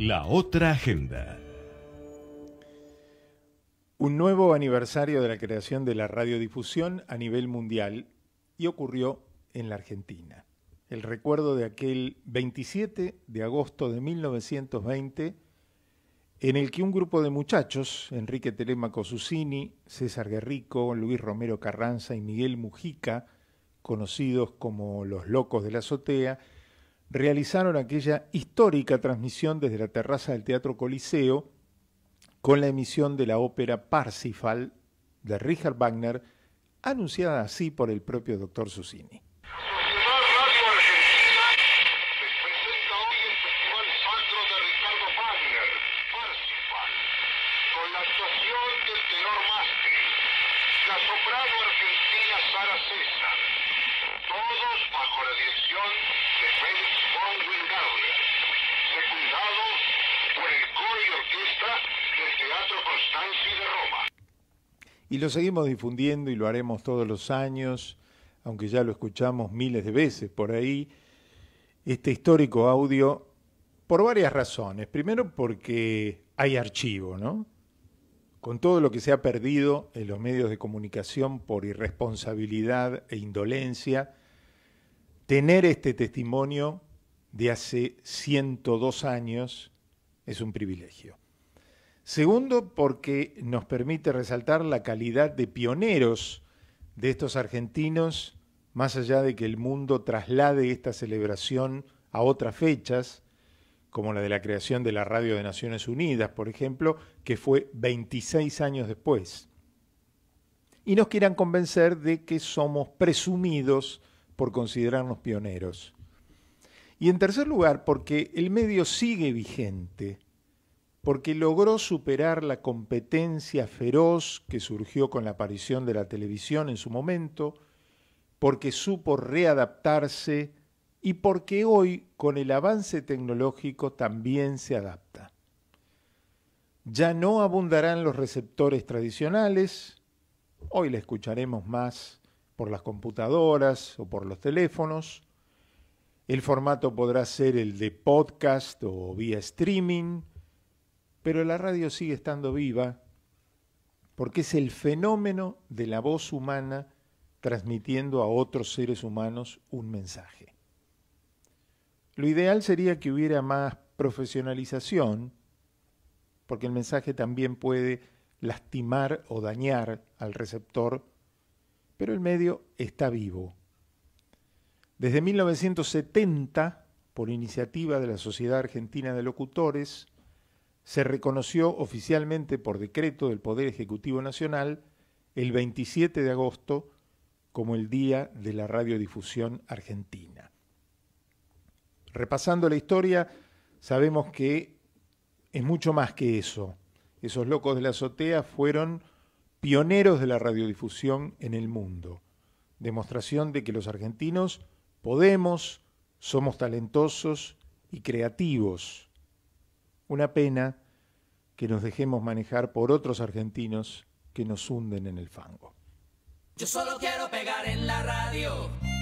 La otra agenda. Un nuevo aniversario de la creación de la radiodifusión a nivel mundial y ocurrió en la Argentina. El recuerdo de aquel 27 de agosto de 1920 en el que un grupo de muchachos, Enrique Telemaco Susini, César Guerrico, Luis Romero Carranza y Miguel Mujica, conocidos como los locos de la azotea, realizaron aquella histórica transmisión desde la terraza del Teatro Coliseo con la emisión de la ópera Parsifal de Richard Wagner, anunciada así por el propio doctor Susini. actuación del tenor la soprano argentina Sara César, todos bajo la dirección de von por el coro y orquesta del Teatro Constanzi de Roma. Y lo seguimos difundiendo y lo haremos todos los años, aunque ya lo escuchamos miles de veces por ahí, este histórico audio por varias razones. Primero porque hay archivo, ¿no? con todo lo que se ha perdido en los medios de comunicación por irresponsabilidad e indolencia, Tener este testimonio de hace 102 años es un privilegio. Segundo, porque nos permite resaltar la calidad de pioneros de estos argentinos, más allá de que el mundo traslade esta celebración a otras fechas, como la de la creación de la Radio de Naciones Unidas, por ejemplo, que fue 26 años después. Y nos quieran convencer de que somos presumidos por considerarnos pioneros. Y en tercer lugar, porque el medio sigue vigente, porque logró superar la competencia feroz que surgió con la aparición de la televisión en su momento, porque supo readaptarse y porque hoy, con el avance tecnológico, también se adapta. Ya no abundarán los receptores tradicionales, hoy la escucharemos más por las computadoras o por los teléfonos. El formato podrá ser el de podcast o vía streaming, pero la radio sigue estando viva porque es el fenómeno de la voz humana transmitiendo a otros seres humanos un mensaje. Lo ideal sería que hubiera más profesionalización, porque el mensaje también puede lastimar o dañar al receptor pero el medio está vivo. Desde 1970, por iniciativa de la Sociedad Argentina de Locutores, se reconoció oficialmente por decreto del Poder Ejecutivo Nacional el 27 de agosto como el Día de la Radiodifusión Argentina. Repasando la historia, sabemos que es mucho más que eso. Esos locos de la azotea fueron pioneros de la radiodifusión en el mundo. Demostración de que los argentinos podemos, somos talentosos y creativos. Una pena que nos dejemos manejar por otros argentinos que nos hunden en el fango. Yo solo quiero pegar en la radio.